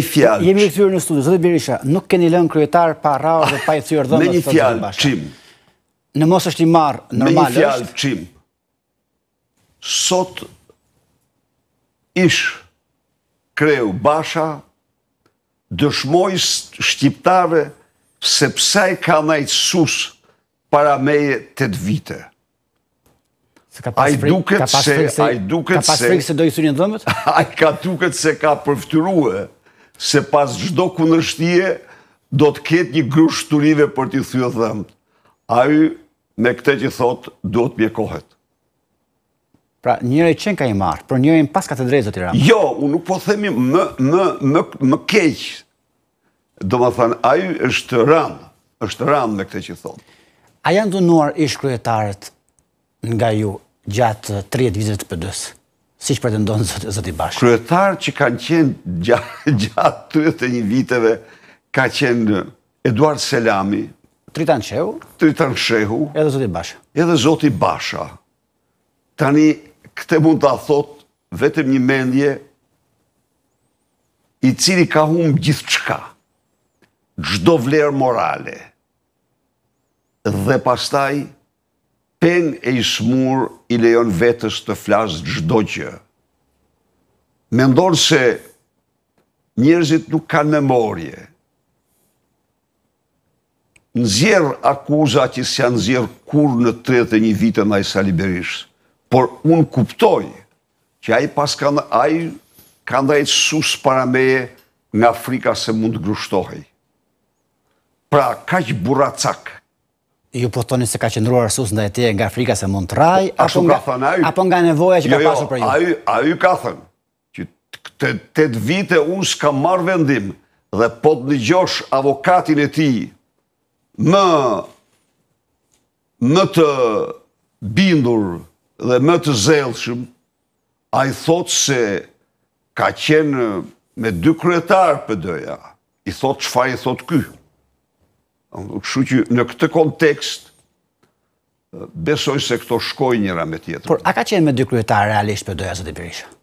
i fjallë. Jemi e këtyrë në studi, zëtë Birisha, nuk keni lënë kryetar pa rao dhe pa i të jërë dhëmë. Me një fjallë, qim. Në mos është i marë, është. Me një fjallë, qim. Sot ishë kreu basha dëshmoj shqiptave se ka najtë sus para meje të të vite. A i duket se... Ka pas frikë se dojë së një dhëmët? A i ka duket se ka përftyruë se pas gjdo kundërshtie do të ketë një grush shturive për t'i thyë dhëmë. A ju me këte që thot, do të mjekohet. Pra, njëre qenë ka i marë, për njëre në pas ka të drejtë, zotë i ramë. Jo, unë nuk po themi më, më, më, keqë. Do më thanë, a ju është ramë, është ramë me këte që thot. A janë dënuar ish kryetarët nga ju gjatë 30 vizet të pëdësë? si që pretendon zëti bashkë. Kryetarë që kanë qenë gjatë 31 viteve, ka qenë Eduard Selami, Tritan Shehu, Tritan Shehu, edhe zëti bashkë. Edhe zëti bashkë. Tani, këte mund të thot, vetëm një mendje, i cili ka humë gjithë qka, gjdo vlerë morale, dhe pastaj, dhe pastaj, Peng e ismur i lejon vetës të flasë gjdo që. Mendonë se njërzit nuk kanë memorje. Nëzjerë akuza që si janë nëzjerë kur në 31 vitë në Aisa Liberishtë, por unë kuptoj që ai pas kanë, ai kanë dajtë sus parameje nga frika se mund të grushtohi. Pra, ka që cakë ju po thoni se ka qëndruar Arsus ndaj te nga Afrika se mund të po raj, apo nga nevoja që ka jo, jo, pasur për ju? A ju ka thënë, që të të vite unë s'ka marrë vendim dhe po të në gjosh avokatin e ti më më të bindur dhe më të zelëshëm, a i thotë se ka qenë me dy kretarë për dëja, i thotë që fa i thotë kyhë. Shqy që në këtë kontekst, besoj se këto shkoj njëra me tjetër. Por, a ka qenë me dy kryetarë realisht për doja zëtë i